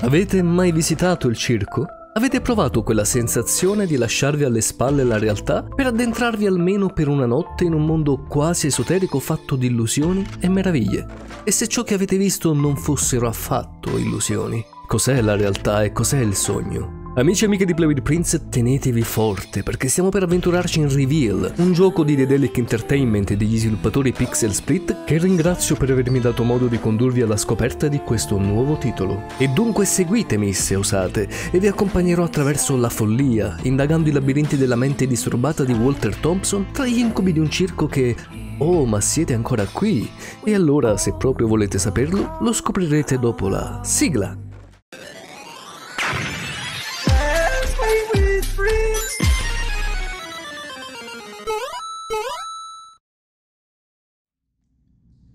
Avete mai visitato il circo? Avete provato quella sensazione di lasciarvi alle spalle la realtà per addentrarvi almeno per una notte in un mondo quasi esoterico fatto di illusioni e meraviglie? E se ciò che avete visto non fossero affatto illusioni? Cos'è la realtà e cos'è il sogno? Amici e amiche di Playweed Prince, tenetevi forte perché stiamo per avventurarci in Reveal, un gioco di Dedelic Entertainment e degli sviluppatori Pixel Split che ringrazio per avermi dato modo di condurvi alla scoperta di questo nuovo titolo. E dunque seguitemi se osate e vi accompagnerò attraverso la follia, indagando i labirinti della mente disturbata di Walter Thompson tra gli incubi di un circo che Oh, ma siete ancora qui? E allora, se proprio volete saperlo, lo scoprirete dopo la sigla.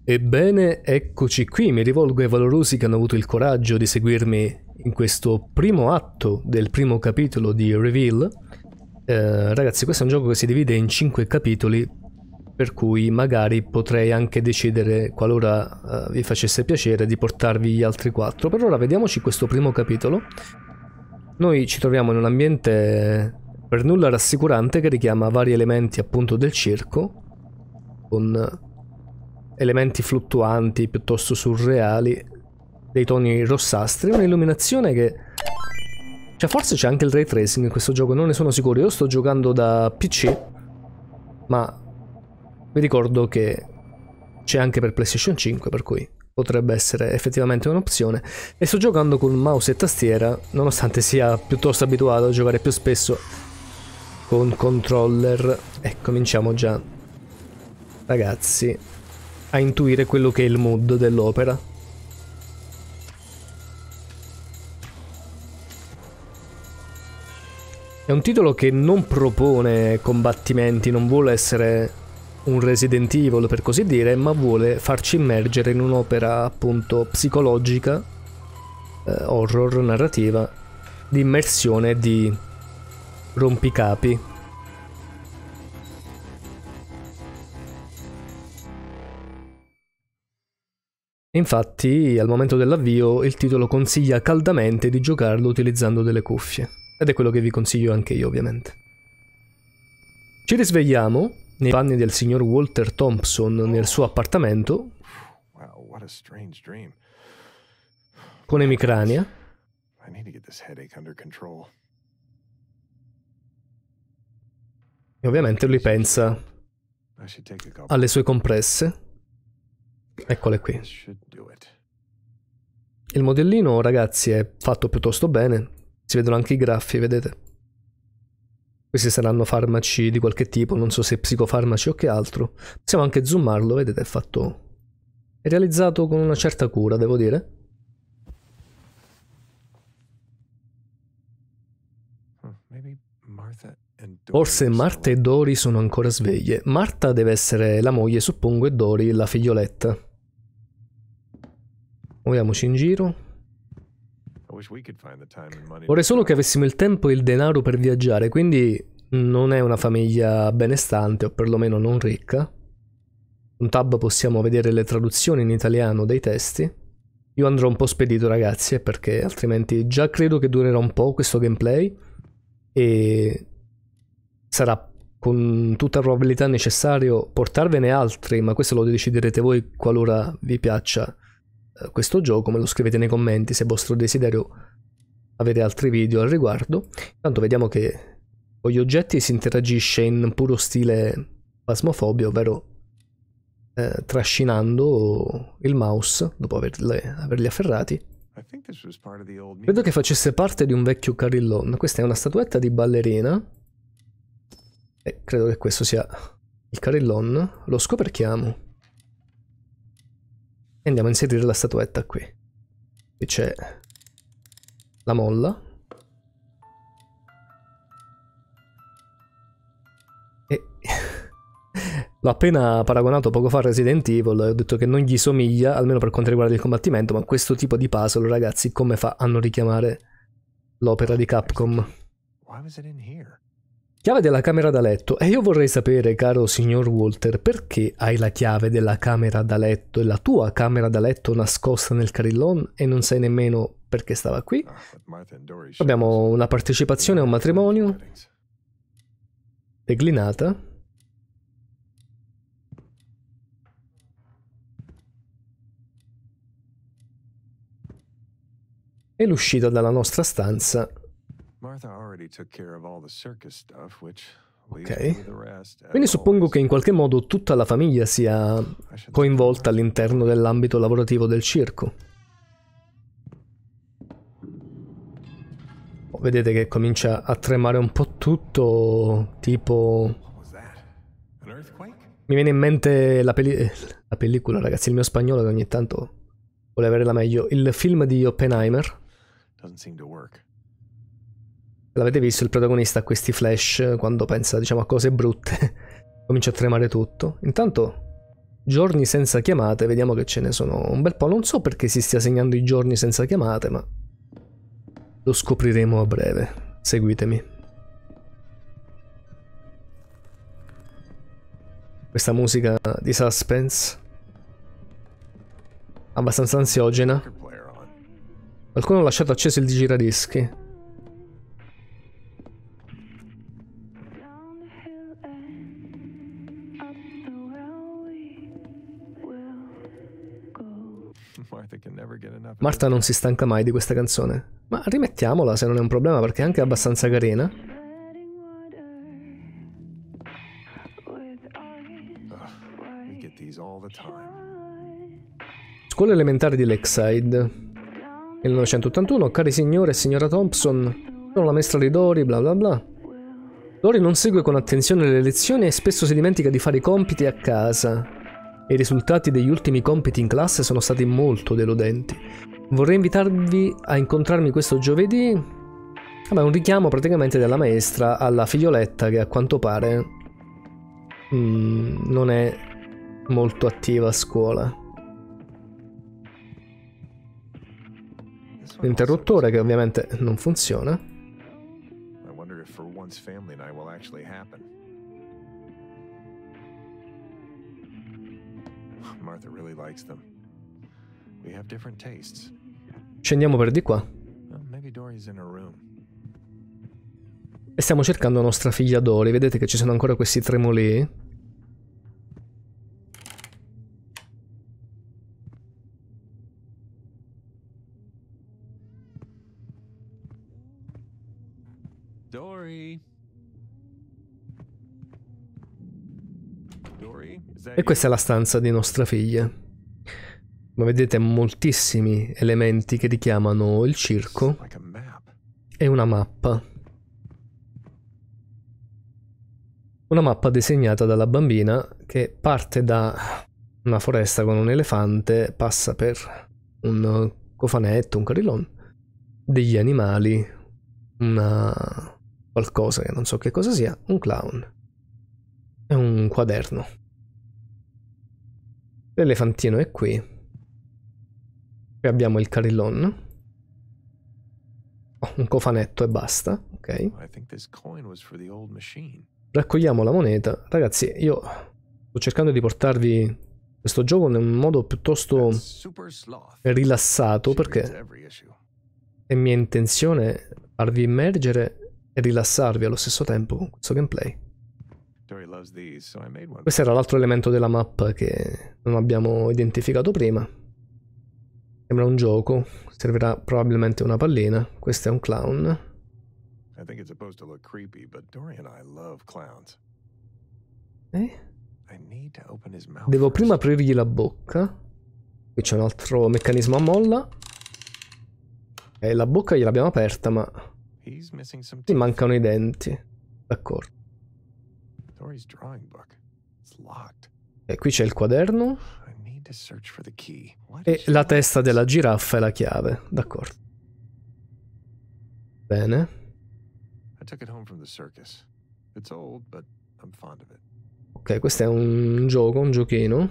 Ebbene, eccoci qui, mi rivolgo ai valorosi che hanno avuto il coraggio di seguirmi in questo primo atto del primo capitolo di Reveal. Eh, ragazzi, questo è un gioco che si divide in 5 capitoli, per cui magari potrei anche decidere, qualora eh, vi facesse piacere, di portarvi gli altri 4. Per ora vediamoci questo primo capitolo. Noi ci troviamo in un ambiente per nulla rassicurante che richiama vari elementi appunto del circo, con elementi fluttuanti piuttosto surreali, dei toni rossastri, un'illuminazione che... Cioè forse c'è anche il ray tracing in questo gioco, non ne sono sicuro, io sto giocando da PC, ma vi ricordo che c'è anche per PlayStation 5, per cui potrebbe essere effettivamente un'opzione. E sto giocando con mouse e tastiera, nonostante sia piuttosto abituato a giocare più spesso con controller. E cominciamo già. Ragazzi, a intuire quello che è il mood dell'opera. È un titolo che non propone combattimenti, non vuole essere un Resident Evil per così dire, ma vuole farci immergere in un'opera appunto psicologica, eh, horror, narrativa, di immersione e di rompicapi. Infatti, al momento dell'avvio, il titolo consiglia caldamente di giocarlo utilizzando delle cuffie. Ed è quello che vi consiglio anche io, ovviamente. Ci risvegliamo nei panni del signor Walter Thompson nel suo appartamento con emicrania. E ovviamente lui pensa alle sue compresse Eccole qui. Il modellino, ragazzi, è fatto piuttosto bene. Si vedono anche i graffi, vedete? Questi saranno farmaci di qualche tipo, non so se psicofarmaci o che altro. Possiamo anche zoomarlo, vedete, è fatto... È realizzato con una certa cura, devo dire. Forse Marta e Dori sono ancora sveglie. Marta deve essere la moglie, suppongo, e Dori la figlioletta. Muoviamoci in giro. Vorrei solo che avessimo il tempo e il denaro per viaggiare, quindi non è una famiglia benestante o perlomeno non ricca. Un tab possiamo vedere le traduzioni in italiano dei testi. Io andrò un po' spedito ragazzi, eh, perché altrimenti già credo che durerà un po' questo gameplay e sarà con tutta probabilità necessario portarvene altri, ma questo lo deciderete voi qualora vi piaccia eh, questo gioco, me lo scrivete nei commenti se è vostro desiderio avere altri video al riguardo. Intanto vediamo che con gli oggetti si interagisce in puro stile pasmofobia, ovvero eh, trascinando il mouse dopo averle, averli afferrati. Credo che facesse parte di un vecchio carillon. Questa è una statuetta di ballerina. E credo che questo sia il carillon. Lo scoperchiamo andiamo a inserire la statuetta qui. Qui c'è la molla. E L'ho appena paragonato poco fa a Resident Evil e ho detto che non gli somiglia, almeno per quanto riguarda il combattimento, ma questo tipo di puzzle, ragazzi, come fa a non richiamare l'opera di Capcom? Why was it in here? chiave della camera da letto. E io vorrei sapere, caro signor Walter, perché hai la chiave della camera da letto e la tua camera da letto nascosta nel carillon e non sai nemmeno perché stava qui? Abbiamo una partecipazione a un matrimonio declinata. E l'uscita dalla nostra stanza Ok. Quindi suppongo che in qualche modo tutta la famiglia sia coinvolta all'interno dell'ambito lavorativo del circo. vedete che comincia a tremare un po' tutto, tipo... Mi viene in mente la, pelli... Eh, la pellicola, ragazzi, il mio spagnolo che ogni tanto vuole avere la meglio. Il film di Oppenheimer. Non sembra funzionare. L'avete visto, il protagonista ha questi flash eh, quando pensa, diciamo, a cose brutte. Comincia a tremare tutto. Intanto, giorni senza chiamate, vediamo che ce ne sono un bel po'. Non so perché si stia segnando i giorni senza chiamate, ma lo scopriremo a breve. Seguitemi. Questa musica di suspense. Abbastanza ansiogena. Qualcuno ha lasciato acceso il digiradischi. Marta non si stanca mai di questa canzone, ma rimettiamola se non è un problema perché è anche abbastanza carina. Scuola elementare di Lakeside, 1981, cari signore e signora Thompson, sono la maestra di Dory, bla bla bla. Dory non segue con attenzione le lezioni e spesso si dimentica di fare i compiti a casa e i risultati degli ultimi compiti in classe sono stati molto deludenti. Vorrei invitarvi a incontrarmi questo giovedì. Vabbè, un richiamo praticamente della maestra alla figlioletta che a quanto pare mm, non è molto attiva a scuola. L'interruttore che ovviamente non funziona. I wonder if for once family night will actually happen. Scendiamo per di qua. E stiamo cercando nostra figlia Dolly. Vedete che ci sono ancora questi tremoli? E questa è la stanza di nostra figlia. Ma vedete moltissimi elementi che richiamano il circo e una mappa. Una mappa disegnata dalla bambina che parte da una foresta con un elefante, passa per un cofanetto, un carillon, degli animali, una qualcosa che non so che cosa sia, un clown e un quaderno. L'elefantino è qui. Qui abbiamo il carillon. Oh, un cofanetto e basta. Ok. Raccogliamo la moneta. Ragazzi, io sto cercando di portarvi questo gioco in un modo piuttosto rilassato perché è mia intenzione farvi immergere e rilassarvi allo stesso tempo con questo gameplay. Questo era l'altro elemento della mappa che non abbiamo identificato prima. Sembra un gioco, servirà probabilmente una pallina. Questo è un clown. I think it's supposed to look creepy, but Dory and I love clowns. Eh? Devo prima aprirgli la bocca. Qui c'è un altro meccanismo a molla. E eh, la bocca gliel'abbiamo aperta, ma... Gli mancano i denti. D'accordo. E qui c'è il quaderno. E la testa della giraffa è la chiave, d'accordo. Bene. Ok, questo è un gioco, un giochino.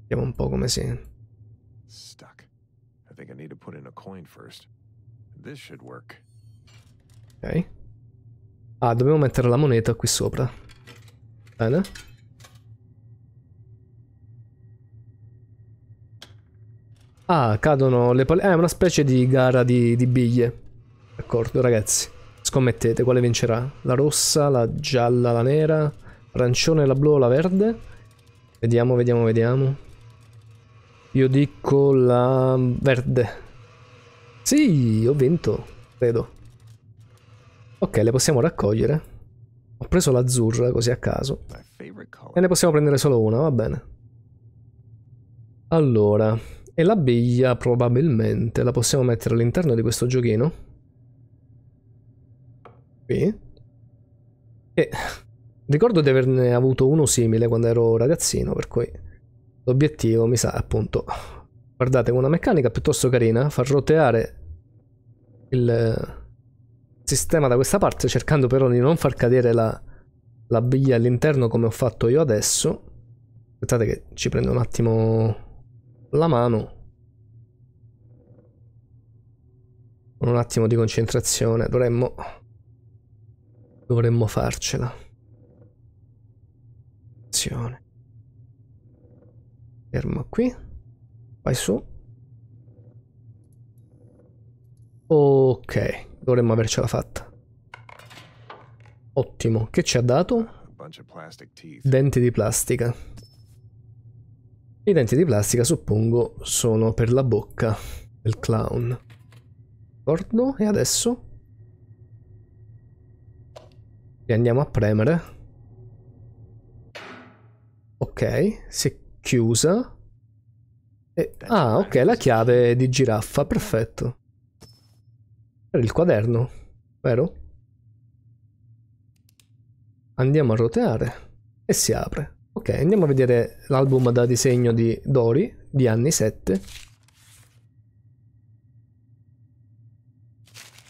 Vediamo un po' come si... Stuck. Ok. Ah, dobbiamo mettere la moneta qui sopra. Bene. Ah, cadono le palle. Eh, è una specie di gara di, di biglie. D'accordo, ragazzi. Scommettete quale vincerà. La rossa, la gialla, la nera, l'arancione, la blu o la verde. Vediamo, vediamo, vediamo. Io dico la verde. Sì, ho vinto, credo. Ok, le possiamo raccogliere. Ho preso l'azzurra così a caso. E ne possiamo prendere solo una, va bene. Allora, e la biglia probabilmente la possiamo mettere all'interno di questo giochino. Qui. E ricordo di averne avuto uno simile quando ero ragazzino, per cui l'obiettivo mi sa appunto... Guardate, una meccanica piuttosto carina, far roteare il sistema da questa parte cercando però di non far cadere la, la biglia all'interno come ho fatto io adesso aspettate che ci prendo un attimo la mano con un attimo di concentrazione dovremmo dovremmo farcela azione fermo qui vai su ok Dovremmo avercela fatta. Ottimo. Che ci ha dato? Denti di plastica. I denti di plastica, suppongo, sono per la bocca del clown. D'accordo? E adesso? Li andiamo a premere. Ok, si è chiusa. E... Ah, ok, la chiave di giraffa, perfetto. Per il quaderno, vero? Andiamo a roteare e si apre. Ok, andiamo a vedere l'album da disegno di Dori di anni 7.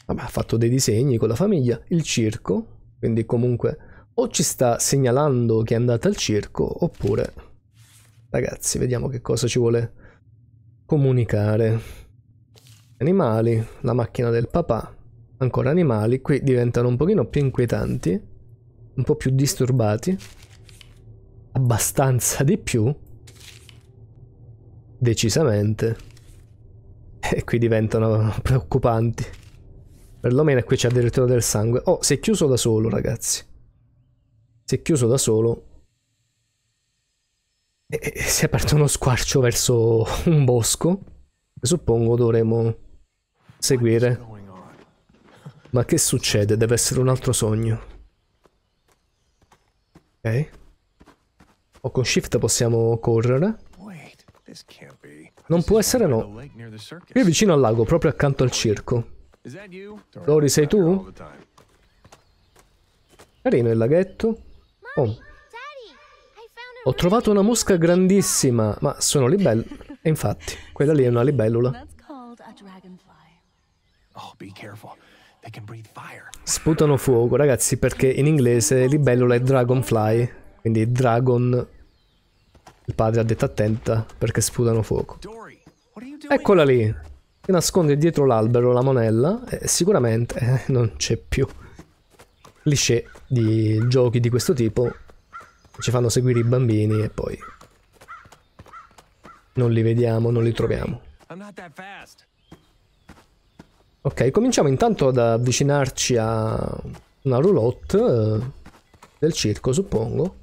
Vabbè, ha fatto dei disegni con la famiglia, il circo, quindi comunque o ci sta segnalando che è andata al circo oppure ragazzi, vediamo che cosa ci vuole comunicare. Animali, la macchina del papà, ancora animali, qui diventano un pochino più inquietanti, un po' più disturbati, abbastanza di più, decisamente, e qui diventano preoccupanti. Perlomeno qui c'è addirittura del sangue. Oh, si è chiuso da solo, ragazzi. Si è chiuso da solo. E, si è aperto uno squarcio verso un bosco. Suppongo dovremo Seguire. Ma che succede? Deve essere un altro sogno. Ok. O con shift possiamo correre. Non può essere no. Qui vicino al lago, proprio accanto al circo. Lori, sei tu? Carino il laghetto. Oh. Ho trovato una mosca grandissima, ma sono libellule. E infatti, quella lì è una libellula. Oh, sputano fuoco, ragazzi, perché in inglese libellula è dragonfly, quindi dragon... Il padre ha detto attenta perché sputano fuoco. Eccola lì! Si nasconde dietro l'albero la monella e sicuramente eh, non c'è più. cliché di giochi di questo tipo ci fanno seguire i bambini e poi non li vediamo, non li troviamo. Non not così fast. Ok, cominciamo intanto ad avvicinarci a una roulotte eh, del circo, suppongo.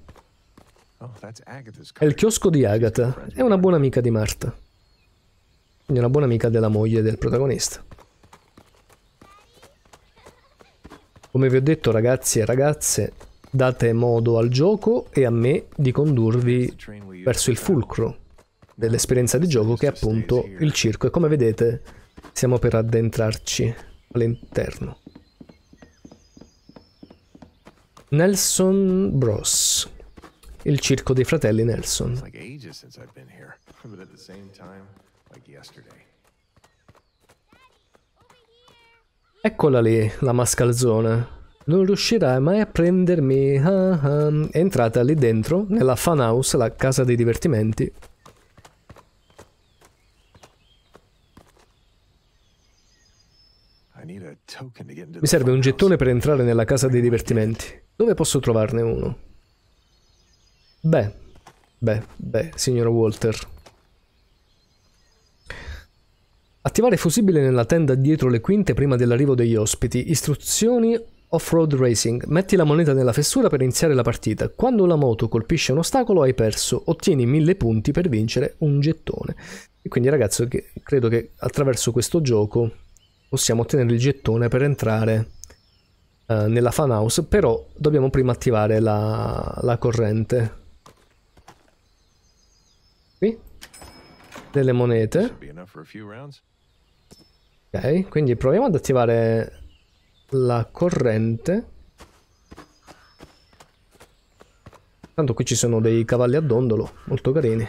Oh, è il chiosco di Agatha, è una buona amica di Marta. Quindi una buona amica della moglie del protagonista. Come vi ho detto ragazzi e ragazze, date modo al gioco e a me di condurvi verso il fulcro dell'esperienza di gioco che è appunto il circo e come vedete siamo per addentrarci all'interno. Nelson Bros. Il circo dei fratelli Nelson. Eccola lì, la mascalzona. Non riuscirai mai a prendermi. Ah, ah. È entrata lì dentro, nella fan house, la casa dei divertimenti, Mi serve un gettone per entrare nella casa dei divertimenti. Dove posso trovarne uno? Beh, beh, beh, signora Walter. Attivare fusibile nella tenda dietro le quinte prima dell'arrivo degli ospiti. Istruzioni off-road racing. Metti la moneta nella fessura per iniziare la partita. Quando la moto colpisce un ostacolo hai perso. Ottieni mille punti per vincere un gettone. E quindi ragazzo credo che attraverso questo gioco possiamo ottenere il gettone per entrare eh, nella fan house, però dobbiamo prima attivare la, la corrente. Qui? Delle monete. Ok, quindi proviamo ad attivare la corrente. Tanto qui ci sono dei cavalli a dondolo, molto carini.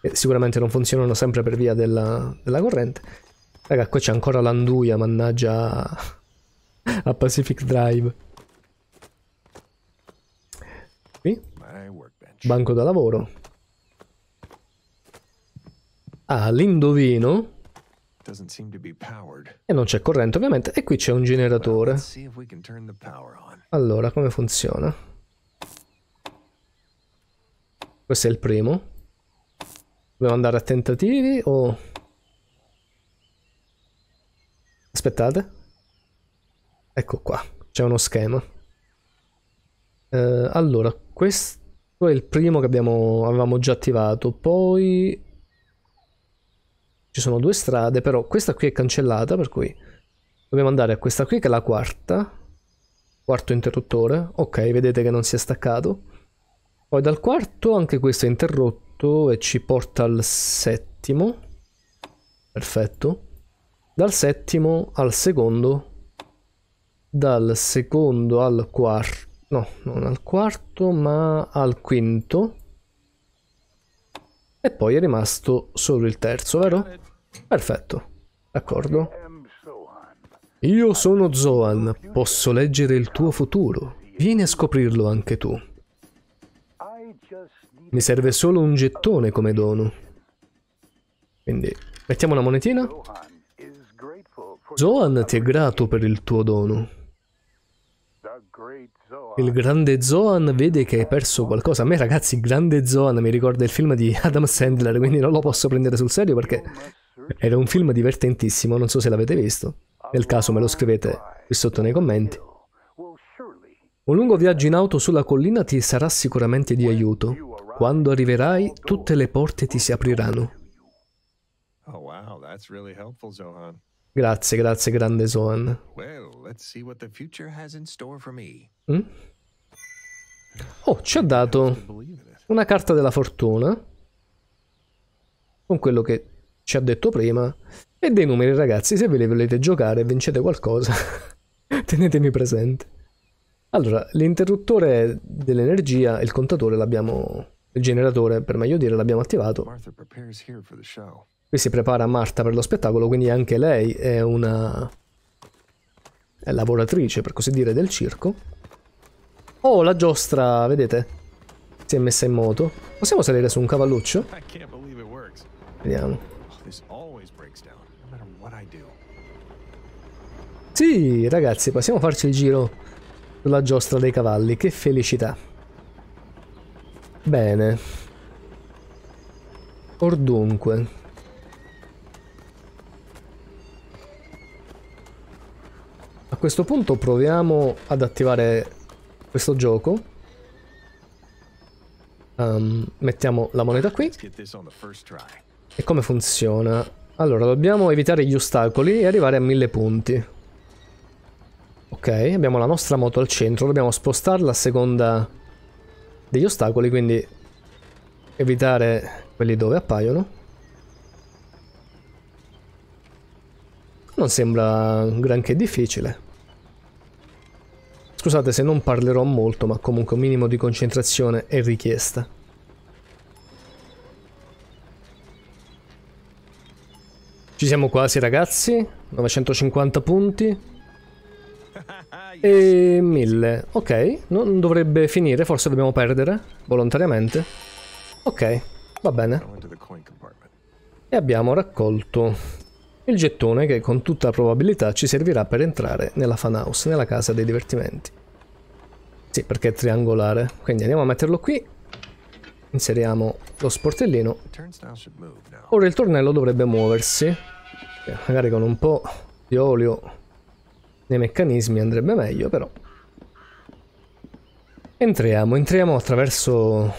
che sicuramente non funzionano sempre per via della, della corrente. Raga, qua c'è ancora l'anduia, mannaggia a Pacific Drive. Qui? Banco da lavoro. Ah, l'indovino. E non c'è corrente ovviamente. E qui c'è un generatore. Allora, come funziona? Questo è il primo. Dobbiamo andare a tentativi o... Aspettate. Ecco qua, c'è uno schema. Eh, allora, questo è il primo che abbiamo, avevamo già attivato. Poi ci sono due strade, però questa qui è cancellata, per cui dobbiamo andare a questa qui che è la quarta. Quarto interruttore. Ok, vedete che non si è staccato. Poi dal quarto anche questo è interrotto e ci porta al settimo. Perfetto dal settimo al secondo, dal secondo al quarto, no, non al quarto, ma al quinto, e poi è rimasto solo il terzo, vero? Perfetto, d'accordo. Io sono Zoan, posso leggere il tuo futuro. Vieni a scoprirlo anche tu. Mi serve solo un gettone come dono. Quindi, mettiamo una monetina. Zoan ti è grato per il tuo dono. Il grande Zoan vede che hai perso qualcosa. A me, ragazzi, il grande Zoan mi ricorda il film di Adam Sandler, quindi non lo posso prendere sul serio perché era un film divertentissimo. Non so se l'avete visto. Nel caso me lo scrivete qui sotto nei commenti. Un lungo viaggio in auto sulla collina ti sarà sicuramente di aiuto. Quando arriverai, tutte le porte ti si apriranno. Oh wow, that's really helpful, Zohan. Grazie, grazie grande Son. Mm? Oh, ci ha dato una carta della fortuna. Con quello che ci ha detto prima. E dei numeri, ragazzi, se ve li volete giocare e vincete qualcosa, tenetemi presente. Allora, l'interruttore dell'energia, il contatore l'abbiamo... il generatore, per meglio dire, l'abbiamo attivato. Qui si prepara Marta per lo spettacolo, quindi anche lei è una è lavoratrice, per così dire, del circo. Oh, la giostra, vedete? Si è messa in moto. Possiamo salire su un cavalluccio? Vediamo. Sì, ragazzi, possiamo farci il giro sulla giostra dei cavalli. Che felicità. Bene. Or dunque. questo punto proviamo ad attivare questo gioco. Um, mettiamo la moneta qui. E come funziona? Allora, dobbiamo evitare gli ostacoli e arrivare a mille punti. Ok, abbiamo la nostra moto al centro, dobbiamo spostarla a seconda degli ostacoli, quindi evitare quelli dove appaiono. Non sembra granché difficile. Scusate se non parlerò molto, ma comunque un minimo di concentrazione è richiesta. Ci siamo quasi ragazzi, 950 punti e 1000. Ok, non dovrebbe finire, forse dobbiamo perdere volontariamente. Ok, va bene. E abbiamo raccolto il gettone che con tutta probabilità ci servirà per entrare nella fan house, nella casa dei divertimenti. Sì, perché è triangolare, quindi andiamo a metterlo qui, inseriamo lo sportellino, ora il tornello dovrebbe muoversi, magari con un po' di olio nei meccanismi andrebbe meglio però. Entriamo, entriamo attraverso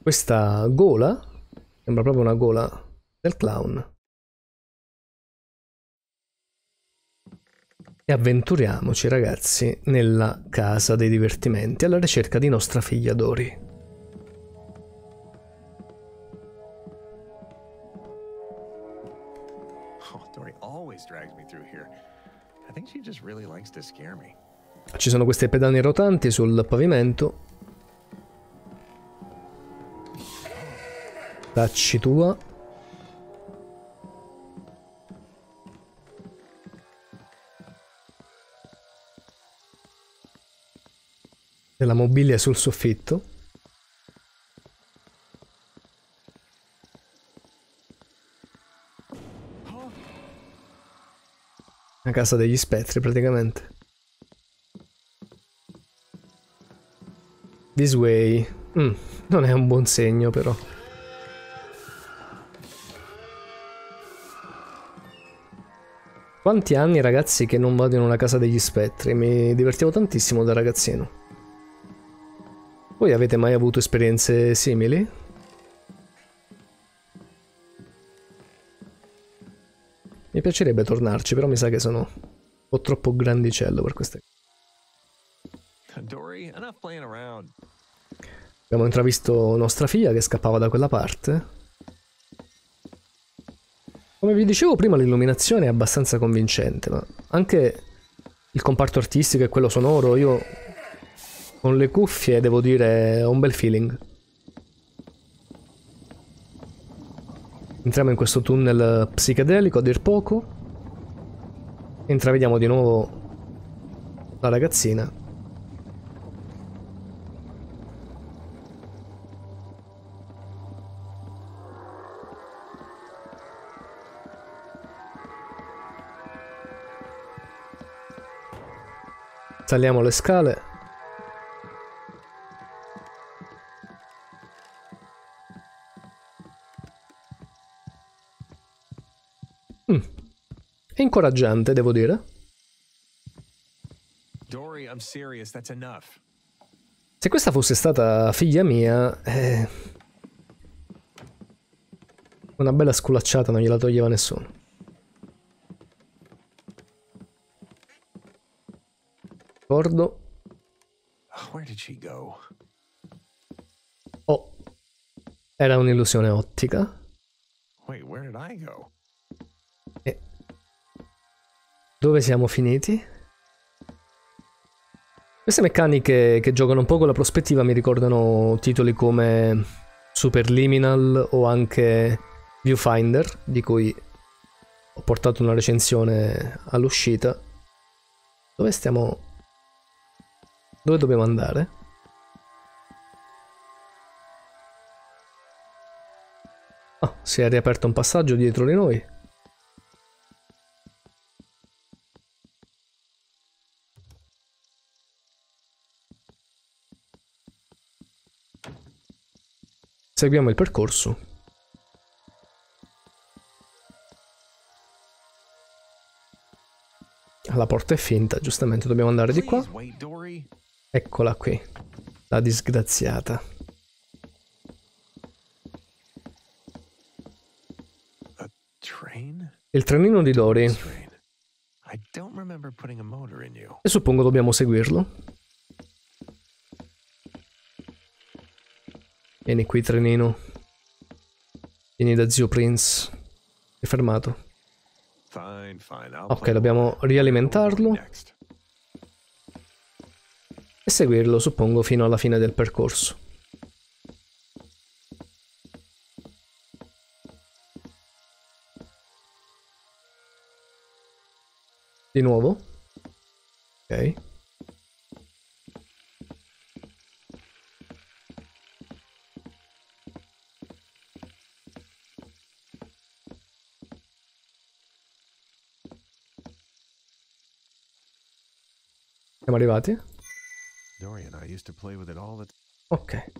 questa gola, sembra proprio una gola del clown. E avventuriamoci ragazzi nella casa dei divertimenti alla ricerca di nostra figlia Dori. Oh, Ci sono queste pedane rotanti sul pavimento. Tacci tua. la mobilia sul soffitto. La casa degli spettri praticamente. This way. Mm, non è un buon segno però. Quanti anni ragazzi che non vado in una casa degli spettri? Mi divertivo tantissimo da ragazzino. Voi avete mai avuto esperienze simili? Mi piacerebbe tornarci, però mi sa che sono un po' troppo grandicello per queste cose. Abbiamo intravisto nostra figlia che scappava da quella parte. Come vi dicevo prima l'illuminazione è abbastanza convincente, ma anche il comparto artistico e quello sonoro, io con le cuffie devo dire ho un bel feeling. Entriamo in questo tunnel psichedelico a dir poco. Intravediamo di nuovo la ragazzina. Saliamo le scale. incoraggiante, devo dire. Se questa fosse stata figlia mia... Eh... Una bella sculacciata non gliela toglieva nessuno. Ricordo. Oh. Era un'illusione ottica. Wait, where did I go? Dove siamo finiti? Queste meccaniche che giocano un po' con la prospettiva mi ricordano titoli come Superliminal o anche Viewfinder, di cui ho portato una recensione all'uscita. Dove stiamo... Dove dobbiamo andare? Ah, si è riaperto un passaggio dietro di noi. Seguiamo il percorso. La porta è finta, giustamente dobbiamo andare di qua. Eccola qui, la disgraziata. Il trenino di Dory. E suppongo dobbiamo seguirlo. Vieni qui trenino. Vieni da zio Prince. È fermato. Ok, dobbiamo rialimentarlo. E seguirlo, suppongo, fino alla fine del percorso. Di nuovo. Ok. Siamo arrivati? Dorian, Ok.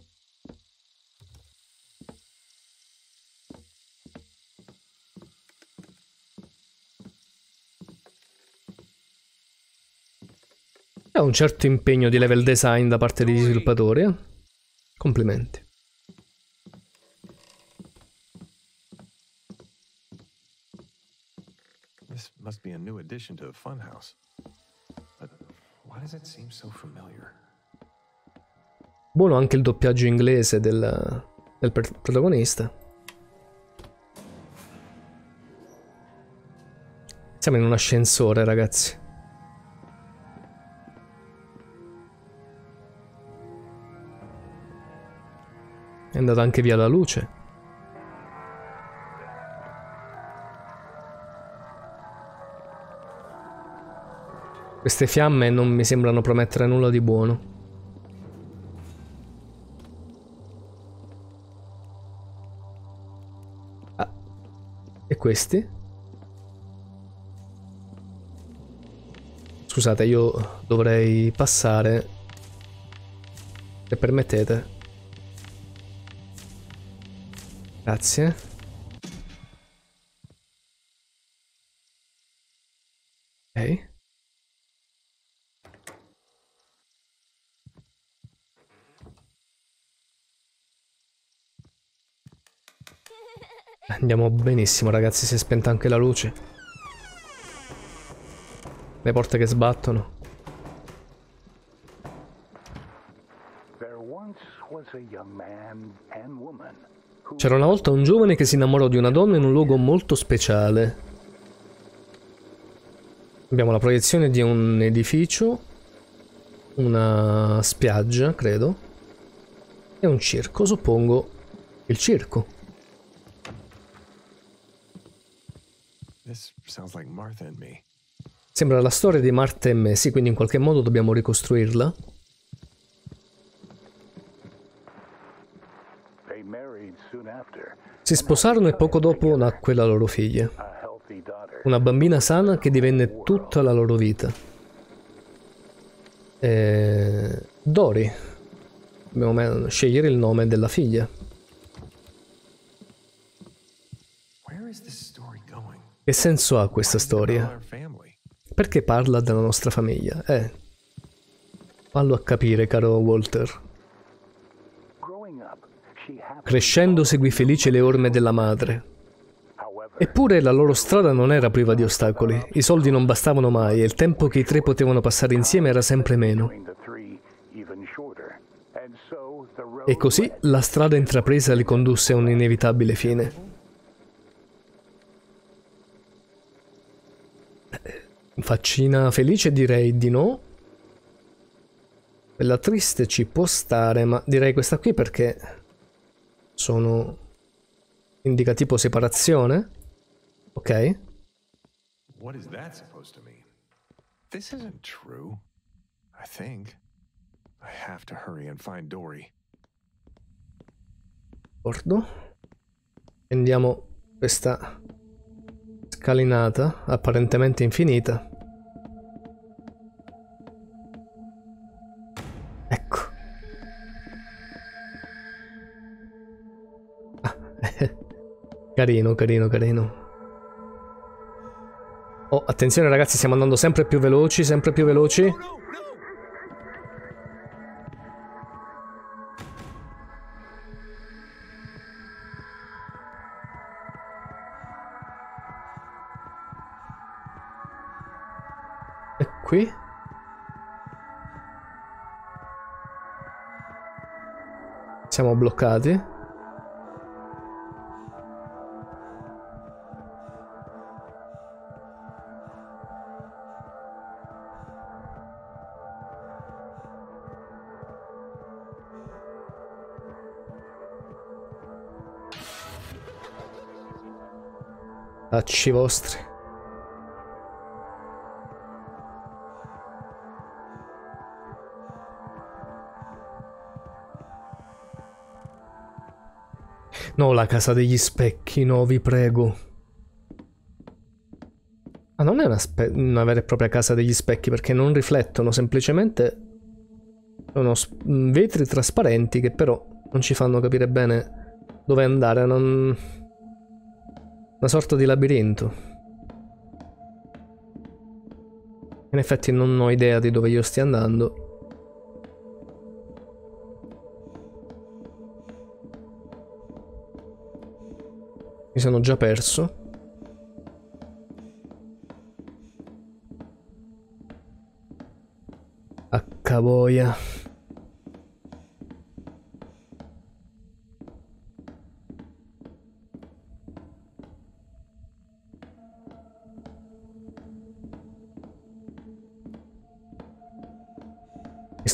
C'è un certo impegno di level design da parte degli sviluppatori. Eh. Complimenti. This must be a new addition to the funhouse. Buono anche il doppiaggio inglese del, del protagonista. Siamo in un ascensore, ragazzi. È andata anche via la luce. Queste fiamme non mi sembrano promettere nulla di buono. Ah. E questi? Scusate, io dovrei passare. Se permettete. Grazie. Andiamo benissimo ragazzi, si è spenta anche la luce. Le porte che sbattono. C'era una volta un giovane che si innamorò di una donna in un luogo molto speciale. Abbiamo la proiezione di un edificio, una spiaggia, credo, e un circo, suppongo il circo. Sembra la storia di Marta e me, sì, quindi in qualche modo dobbiamo ricostruirla. Si sposarono e poco dopo nacque la loro figlia, una bambina sana che divenne tutta la loro vita. E... Eh, Dory, dobbiamo scegliere il nome della figlia. Che senso ha questa storia? Perché parla della nostra famiglia? Eh, fallo a capire, caro Walter. Crescendo seguì felice le orme della madre. Eppure la loro strada non era priva di ostacoli, i soldi non bastavano mai e il tempo che i tre potevano passare insieme era sempre meno. E così la strada intrapresa li condusse a un'inevitabile fine. Faccina felice direi di no. Quella triste ci può stare, ma direi questa qui perché sono... indica tipo separazione. Ok. What is that supposed to mean? This isn't true. I think. I have to hurry and find Dory. D'accordo. Prendiamo questa scalinata apparentemente infinita. Carino, carino, carino. Oh, attenzione ragazzi, stiamo andando sempre più veloci, sempre più veloci. qui? Siamo bloccati. Acci vostri. No, la casa degli specchi, no, vi prego. Ma non è una, una, vera e propria casa degli specchi perché non riflettono, semplicemente sono vetri trasparenti che però non ci fanno capire bene dove andare. Non... Una sorta di labirinto. In effetti non ho idea di dove io stia andando. Mi sono già perso. A cavoia.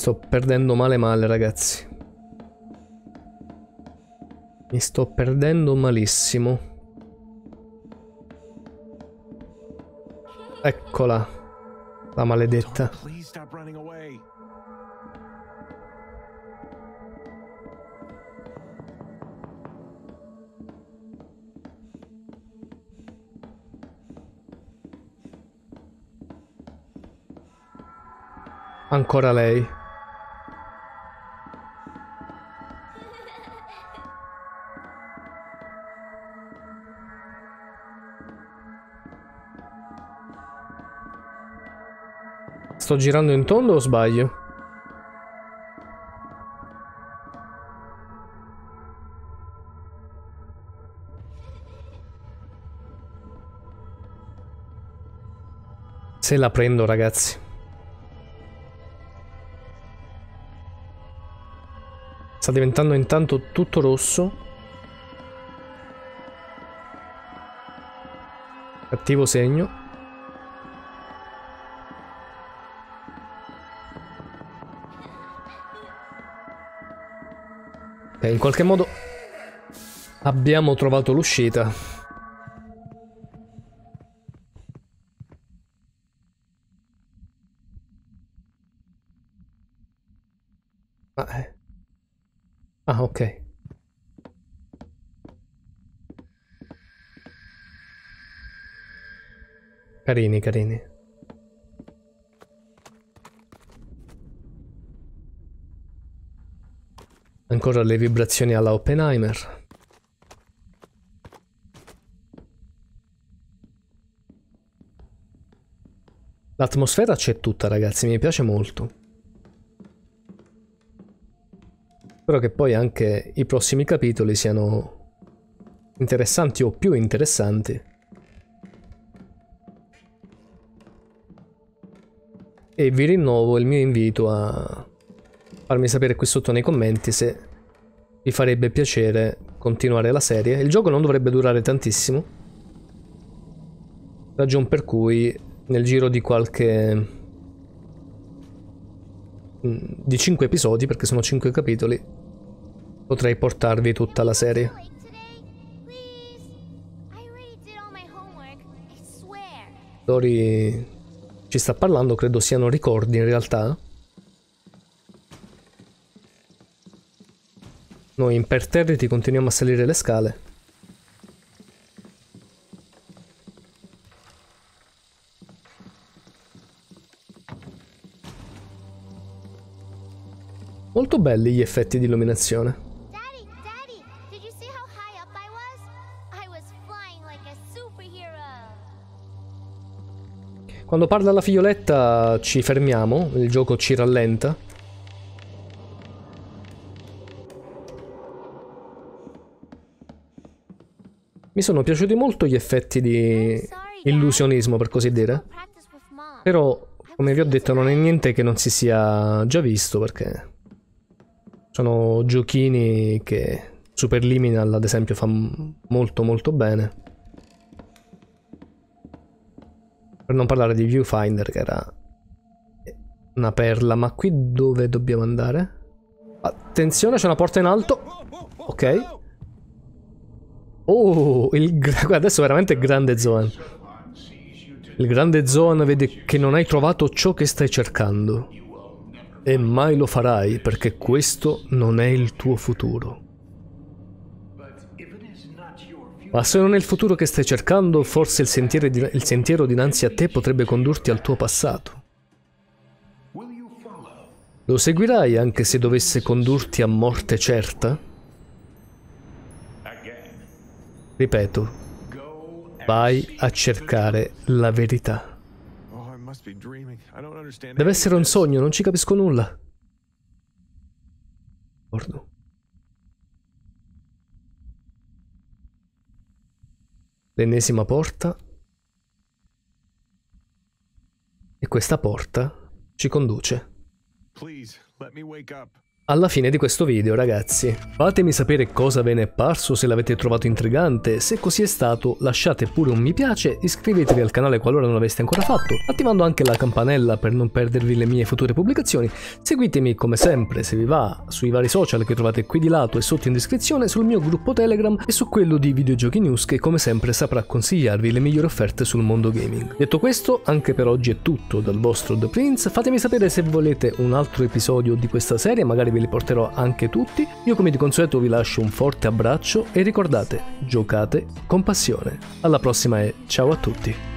sto perdendo male male, ragazzi. Mi sto perdendo malissimo. Eccola. La maledetta. Ancora lei. Sto girando in tondo o sbaglio? Se la prendo ragazzi. Sta diventando intanto tutto rosso. Cattivo segno. in qualche modo abbiamo trovato l'uscita. Ah, eh. ah ok. Carini, carini. ancora le vibrazioni alla Oppenheimer. L'atmosfera c'è tutta ragazzi, mi piace molto. Spero che poi anche i prossimi capitoli siano interessanti o più interessanti. E vi rinnovo il mio invito a farmi sapere qui sotto nei commenti se vi farebbe piacere continuare la serie. Il gioco non dovrebbe durare tantissimo, ragion per cui nel giro di qualche... Mm, di 5 episodi, perché sono 5 capitoli, potrei portarvi tutta la serie. Dori ci sta parlando, credo siano ricordi in realtà. Noi imperterriti continuiamo a salire le scale. Molto belli gli effetti di illuminazione. Quando parla la figlioletta ci fermiamo, il gioco ci rallenta. Mi sono piaciuti molto gli effetti di illusionismo, per così dire. Però, come vi ho detto, non è niente che non si sia già visto, perché sono giochini che Super Liminal, ad esempio, fa molto molto bene. Per non parlare di Viewfinder, che era una perla. Ma qui dove dobbiamo andare? Attenzione, c'è una porta in alto. Ok. Oh, il, guarda, adesso veramente grande Zoan. Il grande Zoan vede che non hai trovato ciò che stai cercando. E mai lo farai perché questo non è il tuo futuro. Ma se non è il futuro che stai cercando, forse il sentiero, di, il sentiero dinanzi a te potrebbe condurti al tuo passato. Lo seguirai anche se dovesse condurti a morte certa? Ripeto, vai a cercare la verità. Deve essere un sogno, non ci capisco nulla. Porno. L'ennesima porta. E questa porta ci conduce. Please, let me wake up alla fine di questo video ragazzi. Fatemi sapere cosa ve ne è parso, se l'avete trovato intrigante, se così è stato lasciate pure un mi piace, iscrivetevi al canale qualora non l'aveste ancora fatto, attivando anche la campanella per non perdervi le mie future pubblicazioni, seguitemi come sempre se vi va sui vari social che trovate qui di lato e sotto in descrizione, sul mio gruppo Telegram e su quello di Videogiochi News che come sempre saprà consigliarvi le migliori offerte sul mondo gaming. Detto questo, anche per oggi è tutto dal vostro The Prince, fatemi sapere se volete un altro episodio di questa serie, magari ve li porterò anche tutti. Io come di consueto vi lascio un forte abbraccio e ricordate, giocate con passione. Alla prossima e ciao a tutti!